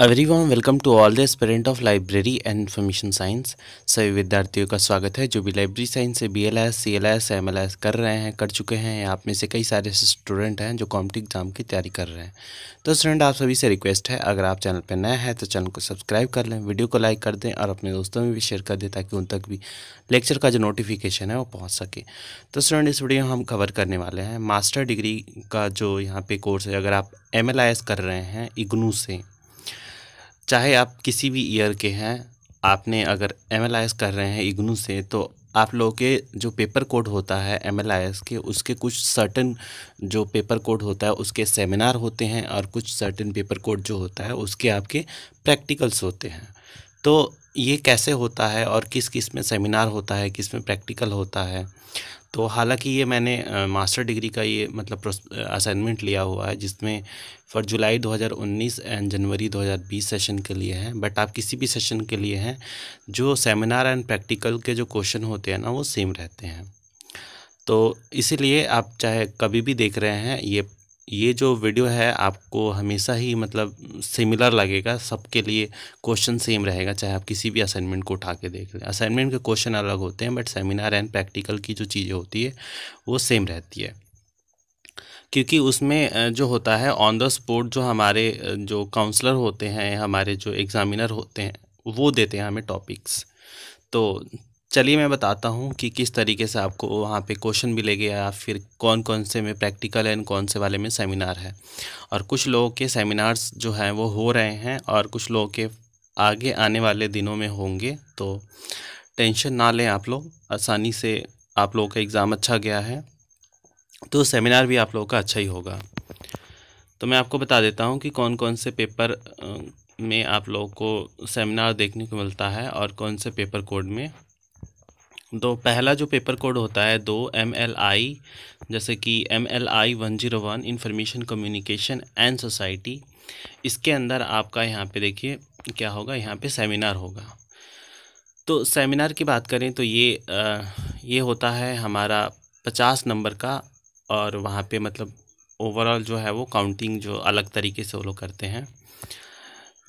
every one welcome to all the aspirants of library and information science सभी विद्यार्थियों का स्वागत है जो भी लाइब्रेरी साइंस से B L S C L S M L S कर रहे हैं कर चुके हैं आप में से कई सारे स्टूडेंट हैं जो कॉम्पिटिव एग्जाम की तैयारी कर रहे हैं तो स्टूडेंट आप सभी से रिक्वेस्ट है अगर आप चैनल पर नए हैं तो चैनल को सब्सक्राइब कर लें वीडियो को लाइक कर दें और अपने दोस्तों में भी शेयर कर दें ताकि उन तक भी लेक्चर का जो नोटिफिकेशन है वो पहुँच सके तो स्टूडेंट इस वीडियो में हम कवर करने वाले हैं मास्टर डिग्री का जो यहाँ पे कोर्स है अगर आप एम एल आई एस कर रहे हैं इग्नू से चाहे आप किसी भी ईयर के हैं आपने अगर एम कर रहे हैं इग्नू से तो आप लोगों के जो पेपर कोड होता है एम के उसके कुछ सर्टन जो पेपर कोड होता है उसके सेमिनार होते हैं और कुछ सर्टन पेपर कोड जो होता है उसके आपके प्रैक्टिकल्स होते हैं तो ये कैसे होता है और किस किस में सेमिनार होता है किस में प्रैक्टिकल होता है तो हालांकि ये मैंने मास्टर डिग्री का ये मतलब असाइनमेंट लिया हुआ है जिसमें for July 2019 and January 2020 session के लिए है बट आप किसी भी सेशन के लिए हैं जो सेमिनार एंड प्रैक्टिकल के जो क्वेश्चन होते हैं ना वो सेम रहते हैं तो इसीलिए आप चाहे कभी भी देख रहे हैं ये ये जो वीडियो है आपको हमेशा ही मतलब सिमिलर लगेगा सबके लिए क्वेश्चन सेम रहेगा चाहे आप किसी भी असाइनमेंट को उठा के देख लें असाइनमेंट के क्वेश्चन अलग होते हैं बट सेमिनार एंड प्रैक्टिकल की जो चीज़ें होती है वो सेम रहती है क्योंकि उसमें जो होता है ऑन द स्पॉट जो हमारे जो काउंसलर होते हैं हमारे जो एग्ज़ामिनर होते हैं वो देते हैं हमें टॉपिक्स तो चलिए मैं बताता हूँ कि किस तरीके से आपको वहाँ पे क्वेश्चन मिलेंगे या फिर कौन कौन से में प्रैक्टिकल है कौन से वाले में सेमिनार है और कुछ लोगों के सेमिनार्स जो हैं वो हो रहे हैं और कुछ लोगों के आगे आने वाले दिनों में होंगे तो टेंशन ना लें आप लोग आसानी से आप लोगों का एग्ज़ाम अच्छा गया है तो सेमिनार भी आप लोगों का अच्छा ही होगा तो मैं आपको बता देता हूँ कि कौन कौन से पेपर में आप लोगों को सेमिनार देखने को मिलता है और कौन से पेपर कोड में दो तो पहला जो पेपर कोड होता है दो एम एल आई जैसे कि M L I one zero one information communication and society इसके अंदर आपका यहाँ पे देखिए क्या होगा यहाँ पे सेमिनार होगा तो सेमिनार की बात करें तो ये आ, ये होता है हमारा पचास नंबर का और वहाँ पे मतलब ओवरऑल जो है वो काउंटिंग जो अलग तरीके से वो लोग करते हैं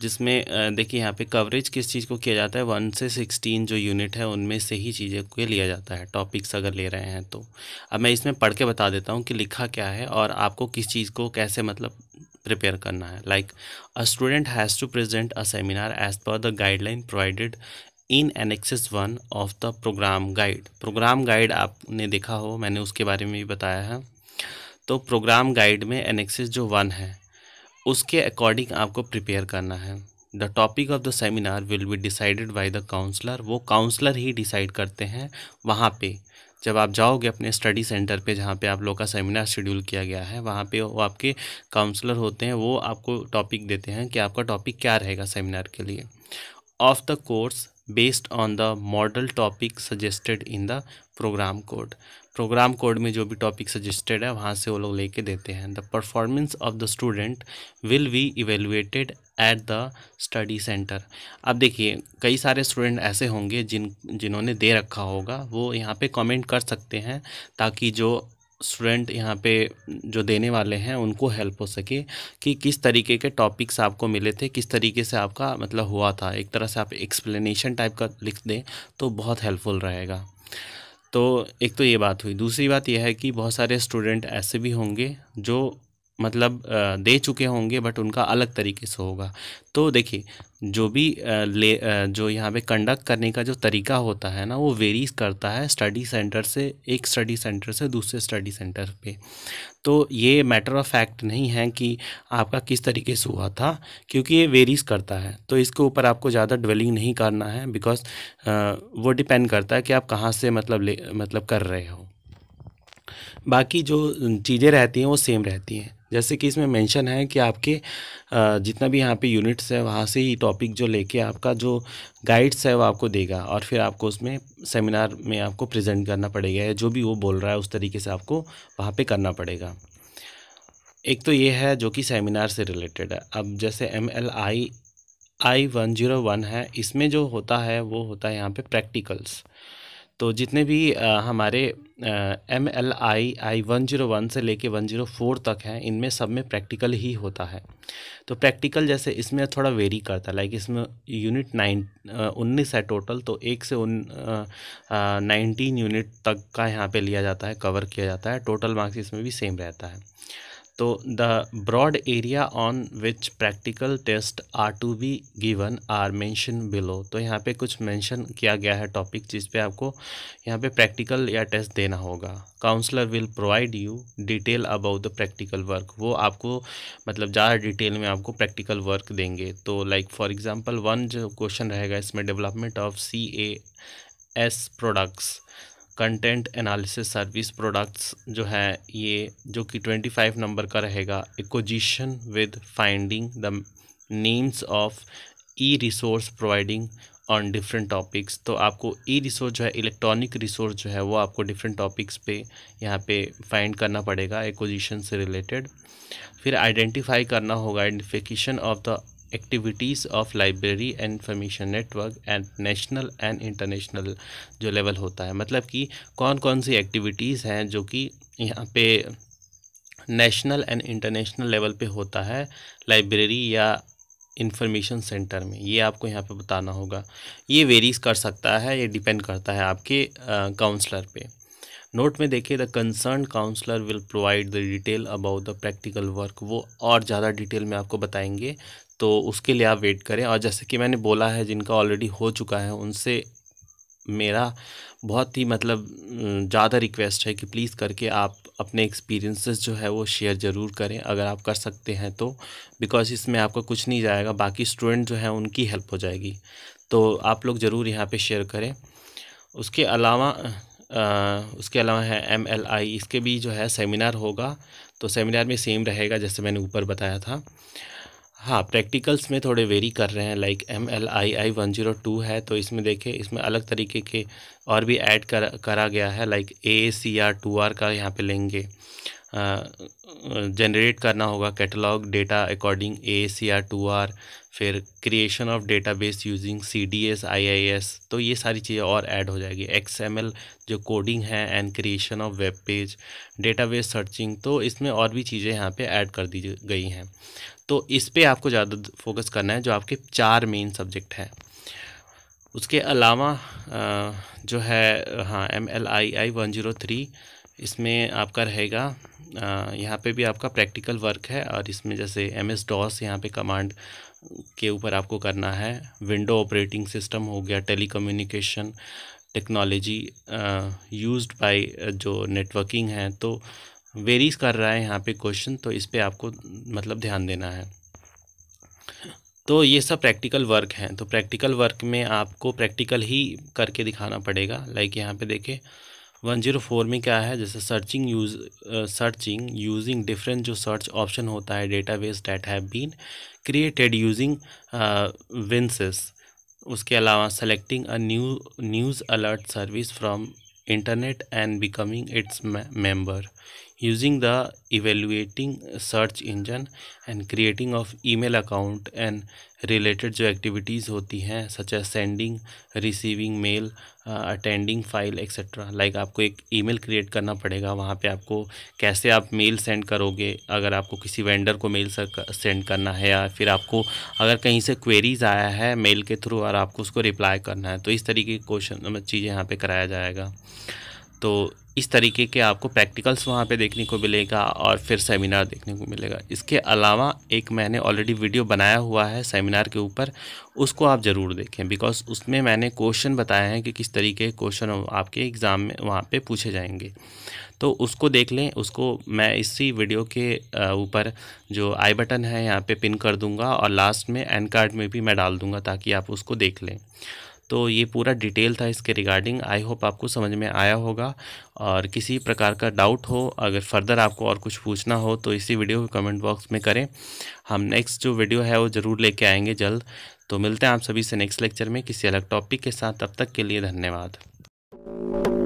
जिसमें देखिए यहाँ पे कवरेज किस चीज़ को किया जाता है वन से सिक्सटीन जो यूनिट है उनमें से ही चीज़ें को लिया जाता है टॉपिक्स अगर ले रहे हैं तो अब मैं इसमें पढ़ के बता देता हूँ कि लिखा क्या है और आपको किस चीज़ को कैसे मतलब प्रिपेयर करना है like a student has to present a seminar as per the guideline provided in annexes one of the program guide program guide आपने देखा हो मैंने उसके बारे में भी बताया है तो प्रोग्राम गाइड में एनेक्सिस जो वन है उसके अकॉर्डिंग आपको प्रिपेयर करना है the topic of the seminar will be decided by the counsellor वो काउंसलर ही डिसाइड करते हैं वहाँ पे जब आप जाओगे अपने स्टडी सेंटर पे जहाँ पे आप लोग का सेमिनार शेड्यूल किया गया है वहाँ पे वो आपके काउंसलर होते हैं वो आपको टॉपिक देते हैं कि आपका टॉपिक क्या रहेगा सेमिनार के लिए of the course based on the model topic suggested in the program code program code में जो भी टॉपिक सजेस्टेड है वहाँ से वो लोग लेके देते हैं the performance of the student will be evaluated at the study centre अब देखिए कई सारे स्टूडेंट ऐसे होंगे जिन जिन्होंने दे रखा होगा वो यहाँ पे कमेंट कर सकते हैं ताकि जो स्टूडेंट यहाँ पे जो देने वाले हैं उनको हेल्प हो सके कि किस तरीके के टॉपिक्स आपको मिले थे किस तरीके से आपका मतलब हुआ था एक तरह से आप एक्सप्लेनेशन टाइप का लिख दें तो बहुत हेल्पफुल रहेगा तो एक तो ये बात हुई दूसरी बात यह है कि बहुत सारे स्टूडेंट ऐसे भी होंगे जो मतलब दे चुके होंगे बट उनका अलग तरीके से होगा तो देखिए जो भी ले जो यहाँ पे कंडक्ट करने का जो तरीका होता है ना वो वेरीज करता है स्टडी सेंटर से एक स्टडी सेंटर से दूसरे स्टडी सेंटर पे तो ये मैटर ऑफ फैक्ट नहीं है कि आपका किस तरीके से हुआ था क्योंकि ये वेरीज करता है तो इसके ऊपर आपको ज़्यादा ड्वेलिंग नहीं करना है बिकॉज वो डिपेंड करता है कि आप कहाँ से मतलब ले मतलब कर रहे हो बाकी जो चीज़ें रहती हैं वो सेम रहती हैं जैसे कि इसमें मेंशन है कि आपके जितना भी यहाँ पे यूनिट्स है वहाँ से ही टॉपिक जो लेके आपका जो गाइड्स है वो आपको देगा और फिर आपको उसमें सेमिनार में आपको प्रेजेंट करना पड़ेगा या जो भी वो बोल रहा है उस तरीके से आपको वहाँ पे करना पड़ेगा एक तो ये है जो कि सेमिनार से रिलेटेड है अब जैसे M L I I one zero one है इसमें जो होता है वो होता है यहाँ पर प्रैक्टिकल्स तो जितने भी हमारे M L I I one zero one से लेके वन जीरो फोर तक हैं इनमें सब में प्रैक्टिकल ही होता है तो प्रैक्टिकल जैसे इसमें थोड़ा वेरी करता है लाइक इसमें यूनिट नाइन उन्नीस है टोटल तो एक से उन नाइनटीन यूनिट तक का यहाँ पे लिया जाता है कवर किया जाता है टोटल मार्क्स इसमें भी सेम रहता है तो the broad area on which practical test are to be given are mentioned below तो यहाँ पे कुछ मैंशन किया गया है टॉपिक जिस पे आपको यहाँ पे प्रैक्टिकल या टेस्ट देना होगा counsellor will provide you detail about the practical work वो आपको मतलब ज़्यादा डिटेल में आपको प्रैक्टिकल वर्क देंगे तो लाइक फॉर एग्जाम्पल वन जो क्वेश्चन रहेगा इसमें development of C A S products content analysis service products जो है ये जो कि ट्वेंटी फाइव नंबर का रहेगा acquisition with finding the names of e resource providing on different topics तो आपको ई रिसोर्स जो है इलेक्ट्रॉनिक रिसोर्स जो है वो आपको डिफरेंट टॉपिक्स पे यहाँ पे फाइंड करना पड़ेगा एक्विजिशन से रिलेटेड फिर आइडेंटिफाई करना होगा identification of the activities of library and information network and national and international जो लेवल होता है मतलब कि कौन कौन सी एक्टिविटीज़ हैं जो कि यहाँ पे नेशनल एंड इंटरनेशनल लेवल पे होता है लाइब्रेरी या इंफॉर्मेशन सेंटर में ये आपको यहाँ पे बताना होगा ये वेरीज कर सकता है ये डिपेंड करता है आपके काउंसलर पे नोट में देखिए the concern counsellor will provide the detail about the practical work वो और ज़्यादा डिटेल में आपको बताएंगे तो उसके लिए आप वेट करें और जैसे कि मैंने बोला है जिनका ऑलरेडी हो चुका है उनसे मेरा बहुत ही मतलब ज़्यादा रिक्वेस्ट है कि प्लीज़ करके आप अपने एक्सपीरियंसेस जो है वो शेयर ज़रूर करें अगर आप कर सकते हैं तो बिकॉज़ इसमें आपका कुछ नहीं जाएगा बाकी स्टूडेंट जो है उनकी हेल्प हो जाएगी तो आप लोग ज़रूर यहाँ पे शेयर करें उसके अलावा आ, उसके अलावा है एम एल आई इसके भी जो है सेमिनार होगा तो सेमिनार में सेम रहेगा जैसे मैंने ऊपर बताया था हाँ प्रैक्टिकल्स में थोड़े वेरी कर रहे हैं like M L I I one zero two है तो इसमें देखिए इसमें अलग तरीके के और भी ऐड कर करा गया है like A C R two R का यहाँ पे लेंगे जनरेट करना होगा catalogue data according A C R two R फिर creation of data base using C D S I I S तो ये सारी चीज़ें और ऐड हो जाएगी एक्स एम एल जो कोडिंग है and creation of web page data base searching तो इसमें और भी चीज़ें यहाँ पे ऐड कर दी गई हैं तो इस पर आपको ज़्यादा फोकस करना है जो आपके चार मेन सब्जेक्ट हैं उसके अलावा जो है हाँ M L I I one zero three इसमें आपका रहेगा यहाँ पे भी आपका प्रैक्टिकल वर्क है और इसमें जैसे एम एस डॉस यहाँ पे कमांड के ऊपर आपको करना है विंडो ऑपरेटिंग सिस्टम हो गया टेलीकम्युनिकेशन टेक्नोलॉजी यूज्ड बाय जो नेटवर्किंग है तो वेरीज कर रहा है यहाँ पे क्वेश्चन तो इस पर आपको मतलब ध्यान देना है तो ये सब प्रैक्टिकल वर्क हैं तो प्रैक्टिकल वर्क में आपको प्रैक्टिकल ही करके दिखाना पड़ेगा लाइक यहाँ पे देखें वन जीरो फोर में क्या है जैसे searching use searching using different जो सर्च ऑप्शन होता है database that have been created using विंसेस उसके अलावा selecting a new news alert service from internet and becoming its member using the evaluating search engine and creating of email account and related जो activities होती हैं such as sending receiving mail uh, attending file etc like आपको एक email create करना पड़ेगा वहाँ पे आपको कैसे आप mail send करोगे अगर आपको किसी vendor को mail send करना है या फिर आपको अगर कहीं से queries आया है mail के through और आपको उसको reply करना है तो इस तरीके के क्वेश्चन चीज़ें यहाँ पे कराया जाएगा तो इस तरीके के आपको प्रैक्टिकल्स वहाँ पे देखने को मिलेगा और फिर सेमिनार देखने को मिलेगा इसके अलावा एक मैंने ऑलरेडी वीडियो बनाया हुआ है सेमिनार के ऊपर उसको आप ज़रूर देखें बिकॉज उसमें मैंने क्वेश्चन बताए हैं कि किस तरीके के क्वेश्चन आपके एग्ज़ाम में वहाँ पे पूछे जाएंगे तो उसको देख लें उसको मैं इसी वीडियो के ऊपर जो आई बटन है यहाँ पर पिन कर दूँगा और लास्ट में एंड कार्ड में भी मैं डाल दूँगा ताकि आप उसको देख लें तो ये पूरा डिटेल था इसके रिगार्डिंग आई होप आपको समझ में आया होगा और किसी प्रकार का डाउट हो अगर फर्दर आपको और कुछ पूछना हो तो इसी वीडियो को कमेंट बॉक्स में करें हम नेक्स्ट जो वीडियो है वो ज़रूर लेके आएंगे जल्द तो मिलते हैं आप सभी से नेक्स्ट लेक्चर में किसी अलग टॉपिक के साथ तब तक के लिए धन्यवाद